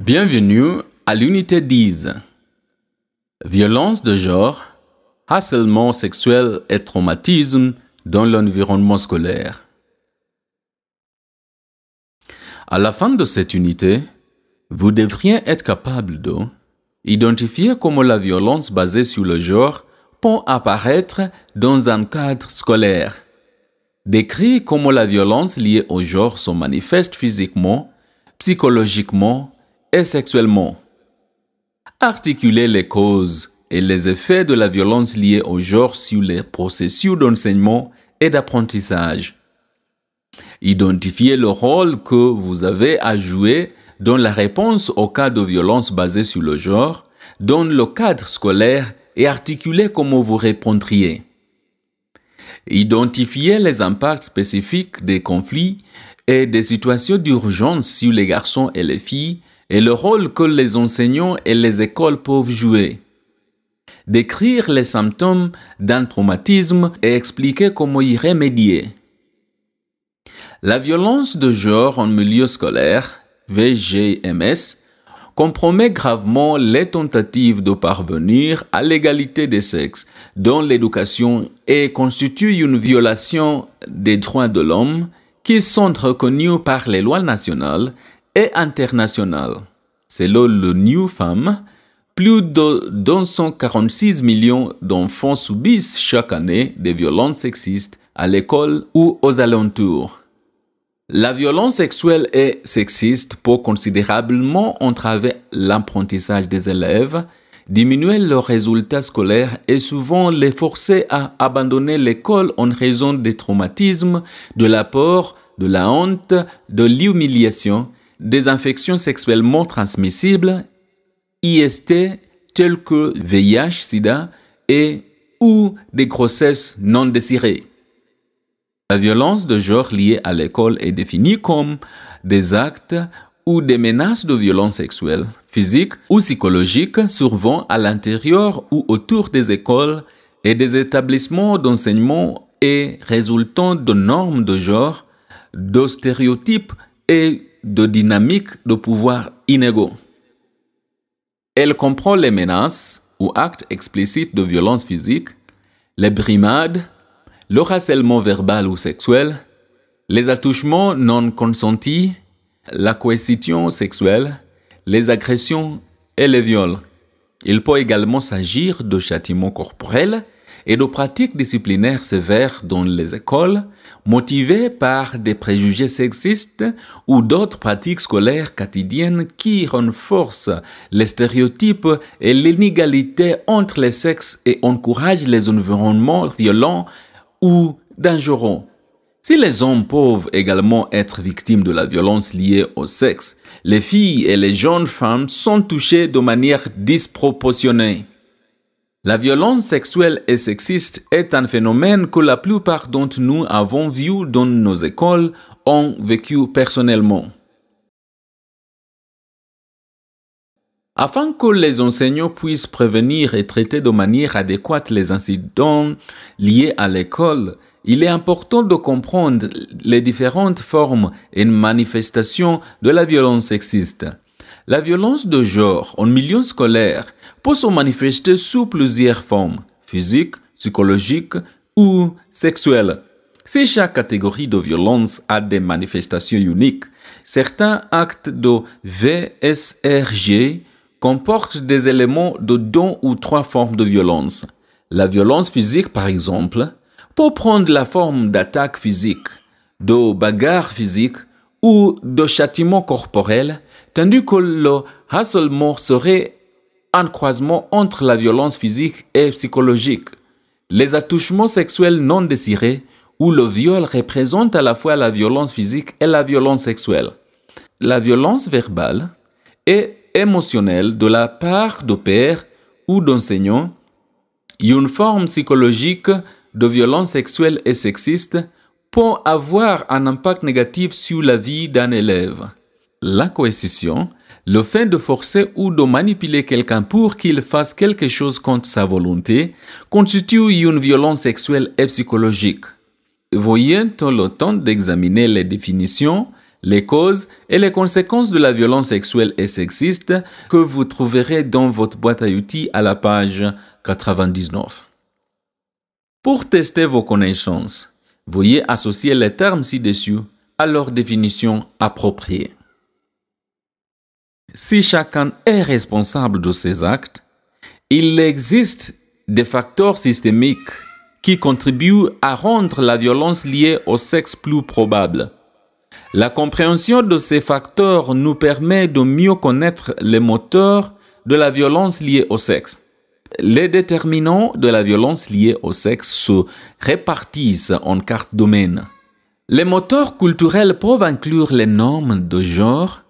Bienvenue à l'unité 10. Violence de genre, harcèlement sexuel et traumatisme dans l'environnement scolaire. À la fin de cette unité, vous devriez être capable de identifier comment la violence basée sur le genre peut apparaître dans un cadre scolaire. Décrire comment la violence liée au genre se manifeste physiquement, psychologiquement, sexuellement. Articuler les causes et les effets de la violence liée au genre sur les processus d'enseignement et d'apprentissage. Identifier le rôle que vous avez à jouer dans la réponse aux cas de violence basée sur le genre, dans le cadre scolaire et articuler comment vous répondriez. Identifier les impacts spécifiques des conflits et des situations d'urgence sur les garçons et les filles et le rôle que les enseignants et les écoles peuvent jouer. Décrire les symptômes d'un traumatisme et expliquer comment y remédier. La violence de genre en milieu scolaire, VGMS, compromet gravement les tentatives de parvenir à l'égalité des sexes dans l'éducation et constitue une violation des droits de l'homme qui sont reconnus par les lois nationales et internationale. Selon le New Femme, plus de 146 millions d'enfants subissent chaque année des violences sexistes à l'école ou aux alentours. La violence sexuelle et sexiste peut considérablement entraver l'apprentissage des élèves, diminuer leurs résultats scolaires et souvent les forcer à abandonner l'école en raison des traumatismes, de la peur, de la honte, de l'humiliation des infections sexuellement transmissibles, IST, telles que VIH, SIDA et ou des grossesses non désirées. La violence de genre liée à l'école est définie comme des actes ou des menaces de violence sexuelle, physique ou psychologique souvent à l'intérieur ou autour des écoles et des établissements d'enseignement et résultant de normes de genre, de stéréotypes et de dynamique de pouvoir inégaux. Elle comprend les menaces ou actes explicites de violence physique, les brimades, le harcèlement verbal ou sexuel, les attouchements non consentis, la coercition sexuelle, les agressions et les viols. Il peut également s'agir de châtiments corporels et de pratiques disciplinaires sévères dans les écoles, motivées par des préjugés sexistes ou d'autres pratiques scolaires quotidiennes qui renforcent les stéréotypes et l'inégalité entre les sexes et encouragent les environnements violents ou dangereux. Si les hommes peuvent également être victimes de la violence liée au sexe, les filles et les jeunes femmes sont touchées de manière disproportionnée. La violence sexuelle et sexiste est un phénomène que la plupart d'entre nous avons vu dans nos écoles, ont vécu personnellement. Afin que les enseignants puissent prévenir et traiter de manière adéquate les incidents liés à l'école, il est important de comprendre les différentes formes et manifestations de la violence sexiste. La violence de genre en milieu scolaire peut se manifester sous plusieurs formes, physiques, psychologiques ou sexuelles. Si chaque catégorie de violence a des manifestations uniques, certains actes de VSRG comportent des éléments de deux ou trois formes de violence. La violence physique, par exemple, peut prendre la forme d'attaques physiques, de bagarres physiques ou de châtiments corporels tandis que le harcèlement serait un croisement entre la violence physique et psychologique. Les attouchements sexuels non désirés ou le viol représentent à la fois la violence physique et la violence sexuelle. La violence verbale et émotionnelle de la part de pères ou d'enseignants une forme psychologique de violence sexuelle et sexiste peut avoir un impact négatif sur la vie d'un élève la coercition, le fait de forcer ou de manipuler quelqu'un pour qu'il fasse quelque chose contre sa volonté, constitue une violence sexuelle et psychologique. Voyez le temps d'examiner les définitions, les causes et les conséquences de la violence sexuelle et sexiste que vous trouverez dans votre boîte à outils à la page 99. Pour tester vos connaissances, voyez associer les termes ci-dessus à leur définition appropriée si chacun est responsable de ses actes, il existe des facteurs systémiques qui contribuent à rendre la violence liée au sexe plus probable. La compréhension de ces facteurs nous permet de mieux connaître les moteurs de la violence liée au sexe. Les déterminants de la violence liée au sexe se répartissent en quatre domaines. Les moteurs culturels peuvent inclure les normes de genre,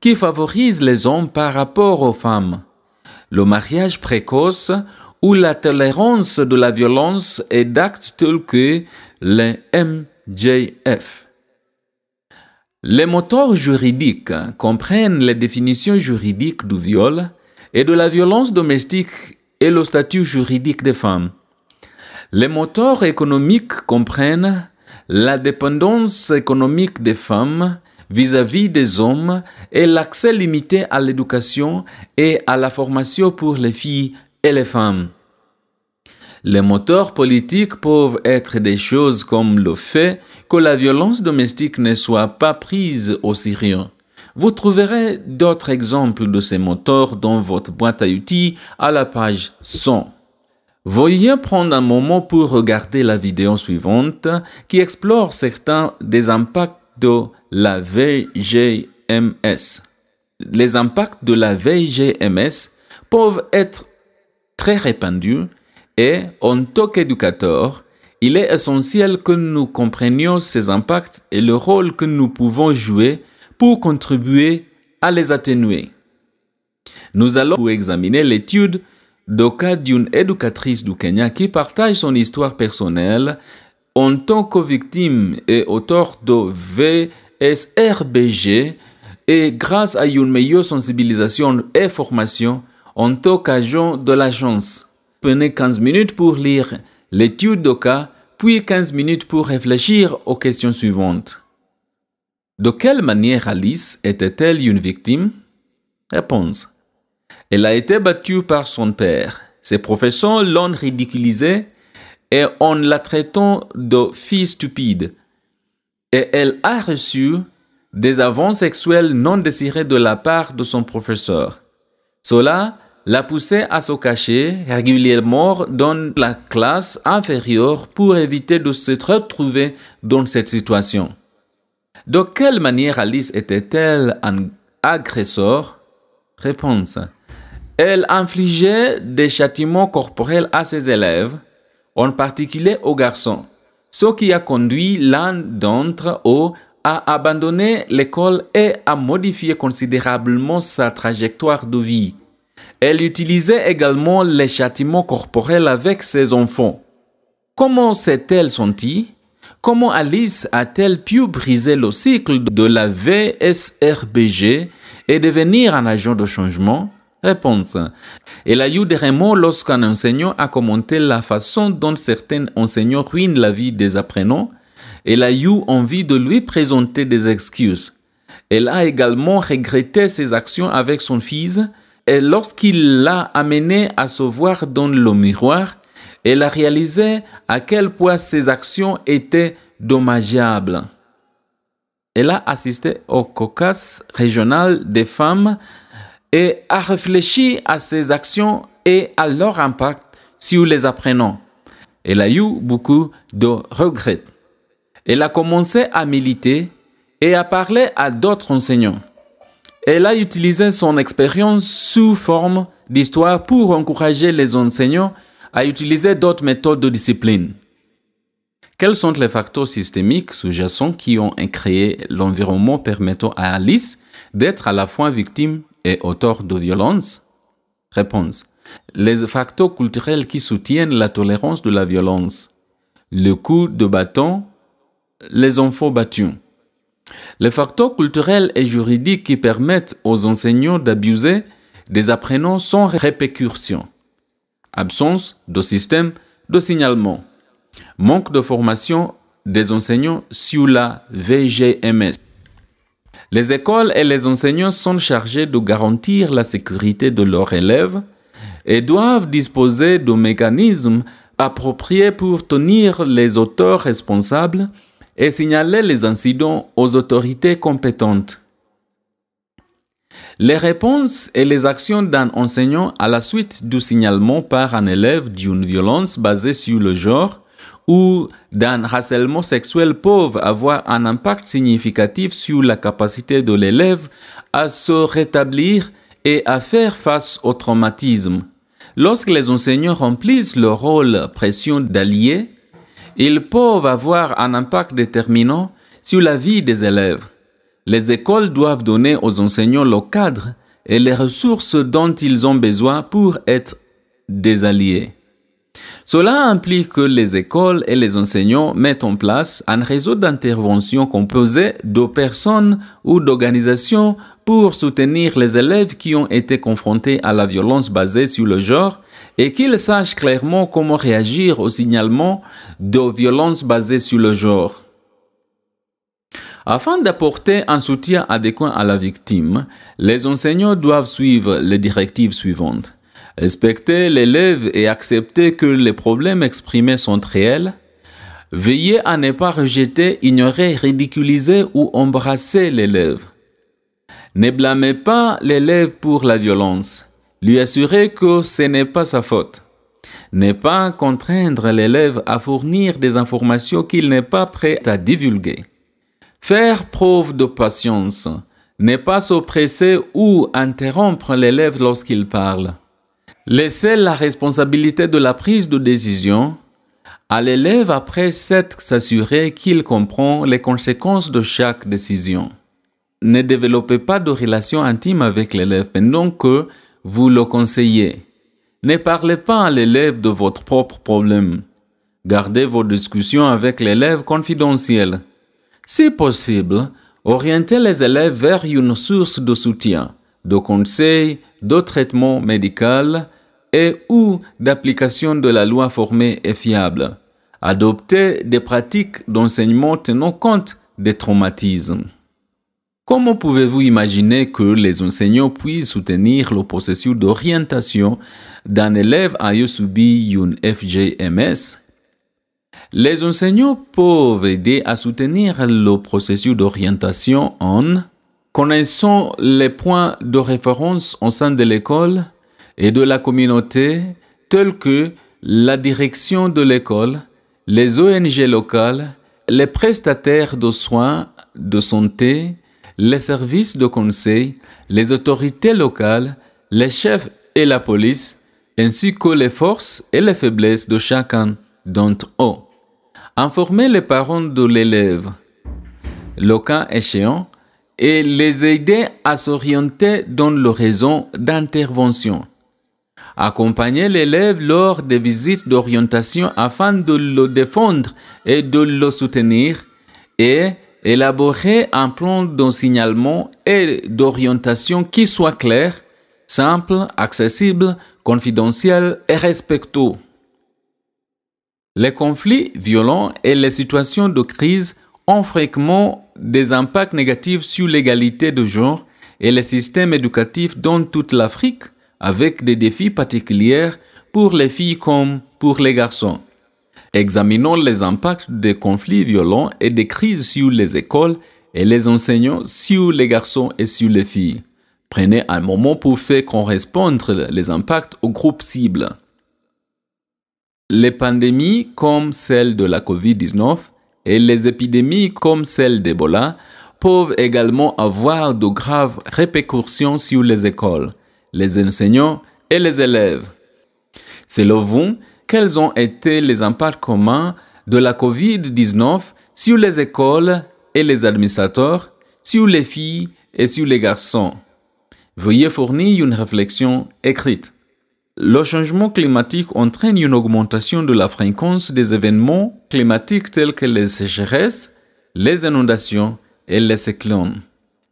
qui favorise les hommes par rapport aux femmes, le mariage précoce ou la tolérance de la violence et d'actes tels que les MJF. Les moteurs juridiques comprennent les définitions juridiques du viol et de la violence domestique et le statut juridique des femmes. Les moteurs économiques comprennent la dépendance économique des femmes vis-à-vis des hommes et l'accès limité à l'éducation et à la formation pour les filles et les femmes. Les moteurs politiques peuvent être des choses comme le fait que la violence domestique ne soit pas prise au sérieux. Vous trouverez d'autres exemples de ces moteurs dans votre boîte à outils à la page 100. Veuillez prendre un moment pour regarder la vidéo suivante qui explore certains des impacts de la VGMS. Les impacts de la VGMS peuvent être très répandus et en tant qu'éducateur, il est essentiel que nous comprenions ces impacts et le rôle que nous pouvons jouer pour contribuer à les atténuer. Nous allons examiner l'étude de cas d'une éducatrice du Kenya qui partage son histoire personnelle en tant que victime et auteur de VSRBG et grâce à une meilleure sensibilisation et formation en tant qu'agent de l'agence. Prenez 15 minutes pour lire l'étude de cas, puis 15 minutes pour réfléchir aux questions suivantes. De quelle manière Alice était-elle une victime Réponse. Elle a été battue par son père. Ses professeurs l'ont ridiculisée et en la traitant de fille stupide. Et elle a reçu des avances sexuelles non désirées de la part de son professeur. Cela la poussée à se cacher régulièrement dans la classe inférieure pour éviter de se retrouver dans cette situation. De quelle manière Alice était-elle un agresseur Réponse. Elle infligeait des châtiments corporels à ses élèves en particulier aux garçons, ce qui a conduit l'un d'entre eux à abandonner l'école et à modifier considérablement sa trajectoire de vie. Elle utilisait également les châtiments corporels avec ses enfants. Comment s'est-elle sentie Comment Alice a-t-elle pu briser le cycle de la VSRBG et devenir un agent de changement Réponse. a des remords lorsqu'un enseignant a commenté la façon dont certains enseignants ruinent la vie des apprenants. Elle a eu envie de lui présenter des excuses. Elle a également regretté ses actions avec son fils et lorsqu'il l'a amené à se voir dans le miroir, elle a réalisé à quel point ses actions étaient dommageables. Elle a assisté au caucus régional des femmes et a réfléchi à ses actions et à leur impact sur les apprenants. Elle a eu beaucoup de regrets. Elle a commencé à militer et à parler à d'autres enseignants. Elle a utilisé son expérience sous forme d'histoire pour encourager les enseignants à utiliser d'autres méthodes de discipline. Quels sont les facteurs systémiques sous-jacents qui ont créé l'environnement permettant à Alice d'être à la fois victime et auteur de violence Réponse. Les facteurs culturels qui soutiennent la tolérance de la violence. Le coup de bâton, les enfants battus. Les facteurs culturels et juridiques qui permettent aux enseignants d'abuser des apprenants sans répercussion. Absence de système de signalement. Manque de formation des enseignants sur la VGMS. Les écoles et les enseignants sont chargés de garantir la sécurité de leurs élèves et doivent disposer de mécanismes appropriés pour tenir les auteurs responsables et signaler les incidents aux autorités compétentes. Les réponses et les actions d'un enseignant à la suite du signalement par un élève d'une violence basée sur le genre ou d'un harcèlement sexuel peuvent avoir un impact significatif sur la capacité de l'élève à se rétablir et à faire face au traumatisme. Lorsque les enseignants remplissent leur rôle pression d'alliés, ils peuvent avoir un impact déterminant sur la vie des élèves. Les écoles doivent donner aux enseignants le cadre et les ressources dont ils ont besoin pour être des alliés. Cela implique que les écoles et les enseignants mettent en place un réseau d'intervention composé de personnes ou d'organisations pour soutenir les élèves qui ont été confrontés à la violence basée sur le genre et qu'ils sachent clairement comment réagir au signalement de violences basées sur le genre. Afin d'apporter un soutien adéquat à la victime, les enseignants doivent suivre les directives suivantes. Respecter l'élève et accepter que les problèmes exprimés sont réels. Veillez à ne pas rejeter, ignorer, ridiculiser ou embrasser l'élève. Ne blâmez pas l'élève pour la violence. Lui assurer que ce n'est pas sa faute. Ne pas contraindre l'élève à fournir des informations qu'il n'est pas prêt à divulguer. Faire preuve de patience. Ne pas s'oppresser ou interrompre l'élève lorsqu'il parle. Laissez la responsabilité de la prise de décision à l'élève après s'être s'assurer qu'il comprend les conséquences de chaque décision. Ne développez pas de relation intime avec l'élève pendant que vous le conseillez. Ne parlez pas à l'élève de votre propre problème. Gardez vos discussions avec l'élève confidentielles. Si possible, orientez les élèves vers une source de soutien, de conseils de traitement médical et ou d'application de la loi formée et fiable. Adopter des pratiques d'enseignement tenant compte des traumatismes. Comment pouvez-vous imaginer que les enseignants puissent soutenir le processus d'orientation d'un élève ayant subi une FGMS Les enseignants peuvent aider à soutenir le processus d'orientation en connaissons les points de référence au sein de l'école et de la communauté tels que la direction de l'école, les ONG locales, les prestataires de soins de santé, les services de conseil, les autorités locales, les chefs et la police, ainsi que les forces et les faiblesses de chacun d'entre eux. Informer les parents de l'élève. Le cas échéant, et les aider à s'orienter dans l'horizon d'intervention. Accompagner l'élève lors des visites d'orientation afin de le défendre et de le soutenir et élaborer un plan de signalement et d'orientation qui soit clair, simple, accessible, confidentiel et respectueux. Les conflits violents et les situations de crise ont fréquemment des impacts négatifs sur l'égalité de genre et les systèmes éducatifs dans toute l'Afrique, avec des défis particuliers pour les filles comme pour les garçons. Examinons les impacts des conflits violents et des crises sur les écoles et les enseignants sur les garçons et sur les filles. Prenez un moment pour faire correspondre les impacts aux groupes cibles. Les pandémies comme celle de la COVID-19 et les épidémies comme celle d'Ebola peuvent également avoir de graves répercussions sur les écoles, les enseignants et les élèves. Selon vous, quels ont été les impacts communs de la COVID-19 sur les écoles et les administrateurs, sur les filles et sur les garçons Veuillez fournir une réflexion écrite. Le changement climatique entraîne une augmentation de la fréquence des événements climatiques tels que les sécheresses, les inondations et les cyclones.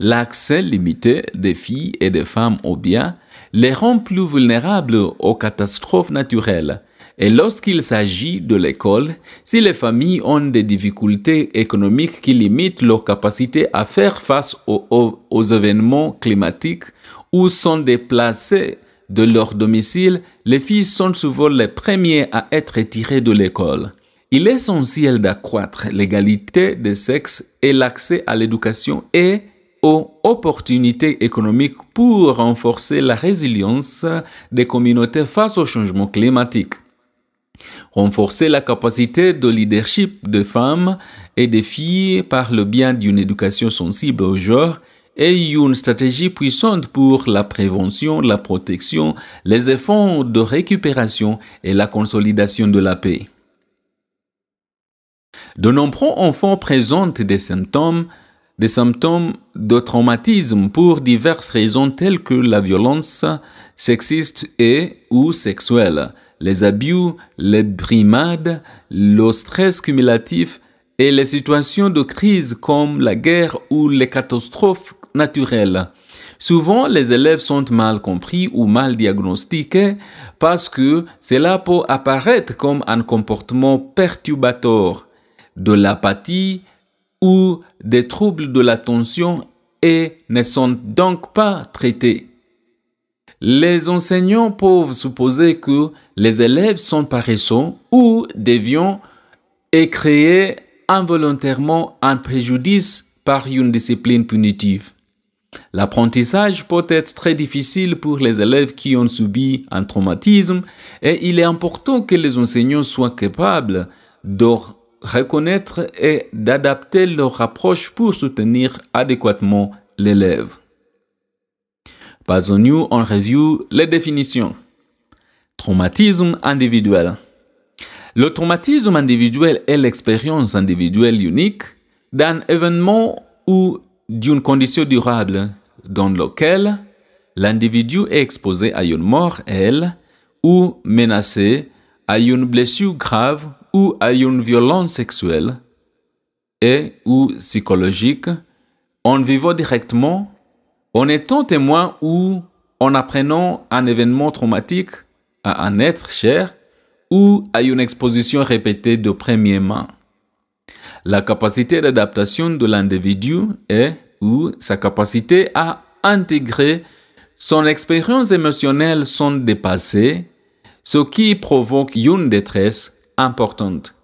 L'accès limité des filles et des femmes aux biens les rend plus vulnérables aux catastrophes naturelles. Et lorsqu'il s'agit de l'école, si les familles ont des difficultés économiques qui limitent leur capacité à faire face aux, événements climatiques ou sont déplacées de leur domicile, les filles sont souvent les premières à être retirées de l'école. Il est essentiel d'accroître l'égalité des sexes et l'accès à l'éducation et aux opportunités économiques pour renforcer la résilience des communautés face au changement climatique. Renforcer la capacité de leadership des femmes et des filles par le bien d'une éducation sensible au genre et une stratégie puissante pour la prévention, la protection, les efforts de récupération et la consolidation de la paix. De nombreux enfants présentent des symptômes, des symptômes de traumatisme pour diverses raisons telles que la violence sexiste et ou sexuelle, les abus, les brimades, le stress cumulatif et les situations de crise comme la guerre ou les catastrophes naturel. Souvent, les élèves sont mal compris ou mal diagnostiqués parce que cela peut apparaître comme un comportement perturbateur, de l'apathie ou des troubles de l'attention et ne sont donc pas traités. Les enseignants peuvent supposer que les élèves sont paresseux ou déviants et créer involontairement un préjudice par une discipline punitive. L'apprentissage peut être très difficile pour les élèves qui ont subi un traumatisme et il est important que les enseignants soient capables de reconnaître et d'adapter leur approche pour soutenir adéquatement l'élève. Passons-nous en review les définitions. Traumatisme individuel. Le traumatisme individuel est l'expérience individuelle unique d'un événement ou d'une condition durable dans laquelle l'individu est exposé à une mort, elle, ou menacé à une blessure grave ou à une violence sexuelle et ou psychologique en vivant directement, en étant témoin ou en apprenant un événement traumatique à un être cher ou à une exposition répétée de première main la capacité d'adaptation de l'individu est ou sa capacité à intégrer son expérience émotionnelle sont dépassées, ce qui provoque une détresse importante.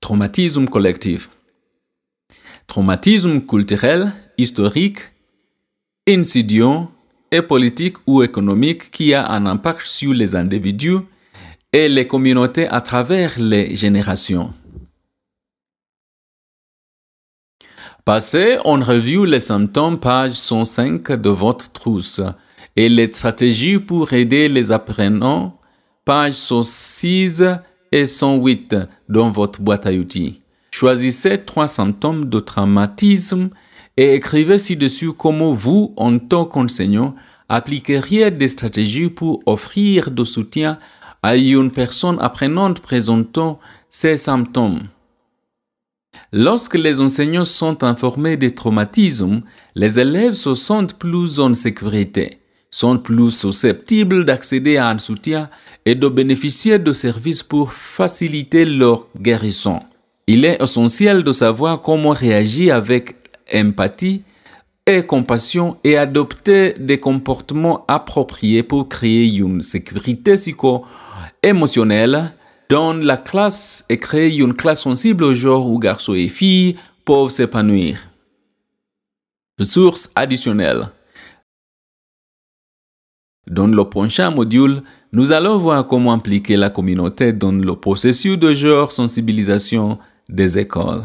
Traumatisme collectif. Traumatisme culturel, historique, insidieux et politique ou économique qui a un impact sur les individus et les communautés à travers les générations. Passez en revue les symptômes page 105 de votre trousse et les stratégies pour aider les apprenants page 106 et 108 dans votre boîte à outils. Choisissez trois symptômes de traumatisme et écrivez ci-dessus comment vous, en tant qu'enseignant, appliqueriez des stratégies pour offrir du soutien à une personne apprenante présentant ces symptômes. Lorsque les enseignants sont informés des traumatismes, les élèves se sentent plus en sécurité, sont plus susceptibles d'accéder à un soutien et de bénéficier de services pour faciliter leur guérison. Il est essentiel de savoir comment réagir avec empathie et compassion et adopter des comportements appropriés pour créer une sécurité psycho-émotionnelle dans la classe et créée une classe sensible au genre où garçons et filles peuvent s'épanouir. Ressources additionnelles. Dans le prochain module, nous allons voir comment impliquer la communauté dans le processus de genre sensibilisation des écoles.